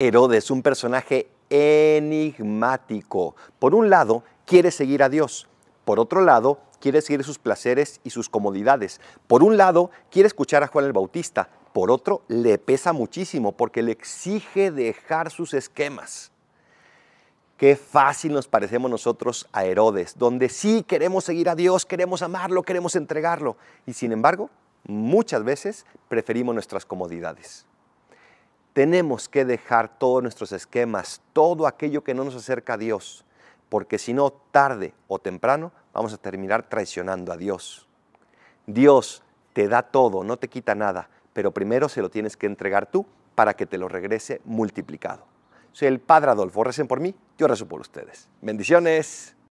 Herodes, un personaje enigmático. Por un lado, quiere seguir a Dios. Por otro lado, quiere seguir sus placeres y sus comodidades. Por un lado, quiere escuchar a Juan el Bautista. Por otro, le pesa muchísimo porque le exige dejar sus esquemas. Qué fácil nos parecemos nosotros a Herodes, donde sí queremos seguir a Dios, queremos amarlo, queremos entregarlo. Y sin embargo, muchas veces preferimos nuestras comodidades tenemos que dejar todos nuestros esquemas, todo aquello que no nos acerca a Dios, porque si no, tarde o temprano vamos a terminar traicionando a Dios. Dios te da todo, no te quita nada, pero primero se lo tienes que entregar tú para que te lo regrese multiplicado. Soy el Padre Adolfo, recen por mí, yo rezo por ustedes. Bendiciones.